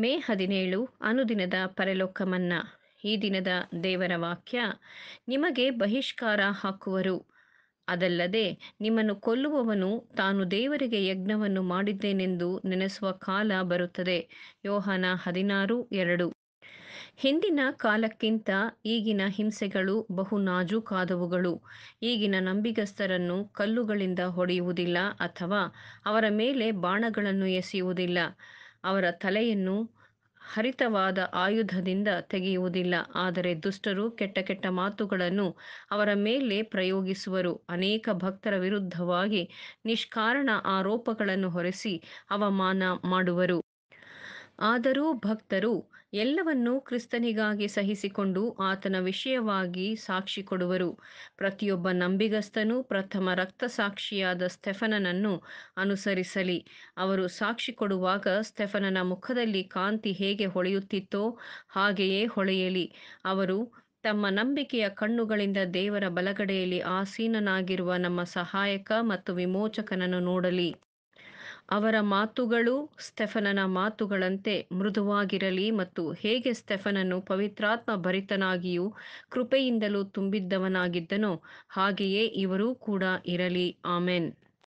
ಮೇ ಹದಿನೇಳು ಅನುದಿನದ ಪರಲೋಕಮನ್ನ ಈ ದಿನದ ದೇವರ ವಾಕ್ಯ ನಿಮಗೆ ಬಹಿಷ್ಕಾರ ಹಾಕುವರು ಅದಲ್ಲದೆ ನಿಮ್ಮನ್ನು ಕೊಲ್ಲುವವನು ತಾನು ದೇವರಿಗೆ ಯಜ್ಞವನ್ನು ಮಾಡಿದ್ದೇನೆಂದು ನೆನೆಸುವ ಕಾಲ ಬರುತ್ತದೆ ಯೋಹಾನ ಹದಿನಾರು ಎರಡು ಹಿಂದಿನ ಕಾಲಕ್ಕಿಂತ ಈಗಿನ ಹಿಂಸೆಗಳು ಬಹು ನಾಜೂಕಾದವುಗಳು ಈಗಿನ ನಂಬಿಗಸ್ತರನ್ನು ಕಲ್ಲುಗಳಿಂದ ಹೊಡೆಯುವುದಿಲ್ಲ ಅಥವಾ ಅವರ ಮೇಲೆ ಬಾಣಗಳನ್ನು ಎಸೆಯುವುದಿಲ್ಲ ಅವರ ತಲೆಯನ್ನು ಹರಿತವಾದ ಆಯುಧದಿಂದ ತೆಗೆಯುವುದಿಲ್ಲ ಆದರೆ ದುಷ್ಟರು ಕೆಟ್ಟ ಕೆಟ್ಟ ಮಾತುಗಳನ್ನು ಅವರ ಮೇಲೆ ಪ್ರಯೋಗಿಸುವರು ಅನೇಕ ಭಕ್ತರ ವಿರುದ್ಧವಾಗಿ ನಿಷ್ಕಾರಣ ಆರೋಪಗಳನ್ನು ಹೊರಿಸಿ ಅವಮಾನ ಮಾಡುವರು ಆದರೂ ಭಕ್ತರು ಎಲ್ಲವನ್ನೂ ಕ್ರಿಸ್ತನಿಗಾಗಿ ಸಹಿಸಿಕೊಂಡು ಆತನ ವಿಷಯವಾಗಿ ಸಾಕ್ಷಿ ಕೊಡುವರು ಪ್ರತಿಯೊಬ್ಬ ನಂಬಿಗಸ್ತನು ಪ್ರಥಮ ರಕ್ತ ಸಾಕ್ಷಿಯಾದ ಸ್ಟೆಫನನನ್ನು ಅನುಸರಿಸಲಿ ಅವರು ಸಾಕ್ಷಿ ಕೊಡುವಾಗ ಸ್ಟೆಫನನ ಮುಖದಲ್ಲಿ ಕಾಂತಿ ಹೇಗೆ ಹೊಳೆಯುತ್ತಿತ್ತೋ ಹಾಗೆಯೇ ಹೊಳೆಯಲಿ ಅವರು ತಮ್ಮ ನಂಬಿಕೆಯ ಕಣ್ಣುಗಳಿಂದ ದೇವರ ಬಲಗಡೆಯಲ್ಲಿ ಆಸೀನನಾಗಿರುವ ನಮ್ಮ ಸಹಾಯಕ ಮತ್ತು ವಿಮೋಚಕನನ್ನು ನೋಡಲಿ ಅವರ ಮಾತುಗಳು ಸ್ಟೆಫನನ ಮಾತುಗಳಂತೆ ಮೃದುವಾಗಿರಲಿ ಮತ್ತು ಹೇಗೆ ಸ್ಟೆಫನನ್ನು ಪವಿತ್ರಾತ್ಮ ಭರಿತನಾಗಿಯೂ ಕೃಪೆಯಿಂದಲೂ ತುಂಬಿದ್ದವನಾಗಿದ್ದನೋ ಹಾಗೆಯೇ ಇವರೂ ಕೂಡ ಇರಲಿ ಆಮೆನ್